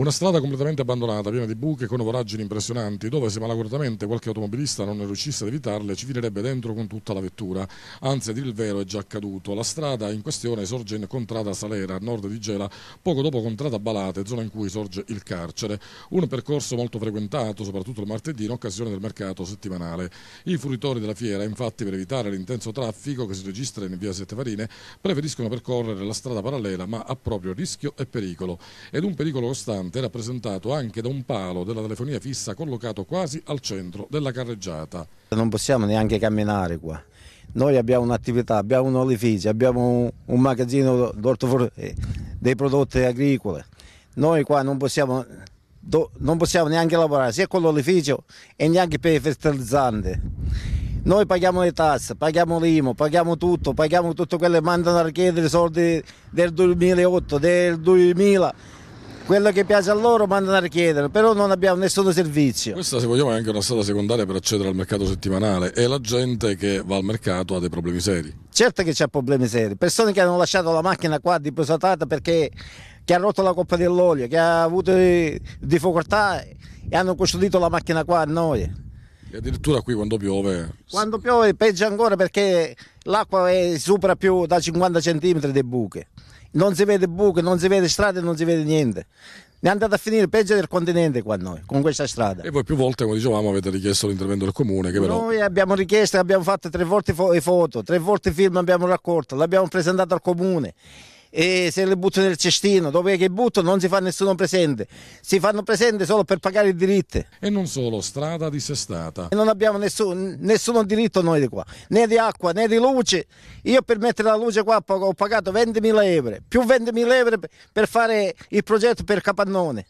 Una strada completamente abbandonata, piena di buche, con voragini impressionanti, dove se malaguratamente qualche automobilista non riuscisse ad evitarle, ci finirebbe dentro con tutta la vettura. Anzi, a dir il vero, è già accaduto. La strada in questione sorge in Contrada Salera, a nord di Gela, poco dopo Contrada Balate, zona in cui sorge il carcere. Un percorso molto frequentato, soprattutto il martedì, in occasione del mercato settimanale. I fruitori della fiera, infatti, per evitare l'intenso traffico che si registra in via Sette Farine, preferiscono percorrere la strada parallela, ma a proprio rischio e pericolo. Ed un pericolo costante incidente era presentato anche da un palo della telefonia fissa collocato quasi al centro della carreggiata. Non possiamo neanche camminare qua. Noi abbiamo un'attività, abbiamo un olificio, abbiamo un, un magazzino eh, dei prodotti agricoli. Noi qua non possiamo, do, non possiamo neanche lavorare sia con l'olificio e neanche per i fertilizzanti. Noi paghiamo le tasse, paghiamo l'IMO, paghiamo tutto, paghiamo tutto quello che mandano a chiedere i soldi del 2008, del 2000 quello che piace a loro mandano a richiedere, però non abbiamo nessun servizio. Questa se vogliamo è anche una strada secondaria per accedere al mercato settimanale e la gente che va al mercato ha dei problemi seri. Certo che c'è problemi seri, persone che hanno lasciato la macchina qua di posatata perché ha rotto la coppa dell'olio, che ha avuto eh, difficoltà e hanno custodito la macchina qua a noi. E addirittura qui quando piove. Quando piove peggio ancora perché l'acqua supera più da 50 cm di buche non si vede buche, non si vede strade, non si vede niente. Ne è andata a finire peggio del continente qua noi, con questa strada. E voi più volte, come dicevamo, avete richiesto l'intervento del comune. Però... Noi abbiamo richiesto, abbiamo fatto tre volte fo- foto, tre volte film abbiamo raccolto, l'abbiamo presentato al comune e se le butto nel cestino, dove che butto non si fa nessuno presente, si fanno presente solo per pagare i diritti. E non solo, strada dissestata. non abbiamo nessun, nessuno diritto noi di qua, né di acqua né di luce. Io per mettere la luce qua ho pagato 20.000 euro, più 20.000 euro per fare il progetto per Capannone.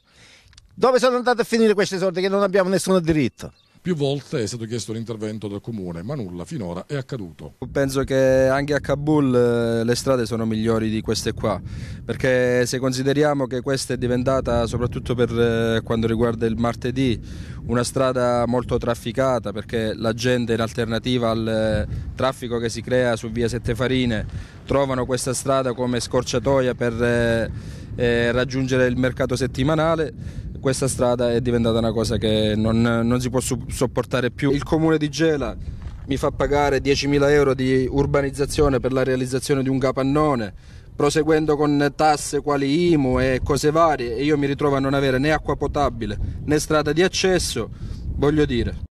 Dove sono andate a finire queste soldi che non abbiamo nessun diritto? Più volte è stato chiesto l'intervento del comune, ma nulla finora è accaduto. Penso che anche a Kabul eh, le strade sono migliori di queste qua, perché se consideriamo che questa è diventata, soprattutto per eh, quanto riguarda il martedì, una strada molto trafficata, perché la gente in alternativa al eh, traffico che si crea su via Sette Farine trovano questa strada come scorciatoia per raggiungere il mercato settimanale questa strada è diventata una cosa che non, non si può sopportare più. Il comune di Gela mi fa pagare 10.000 euro di urbanizzazione per la realizzazione di un capannone, proseguendo con tasse quali IMU e cose varie, e io mi ritrovo a non avere né acqua potabile né strada di accesso, voglio dire.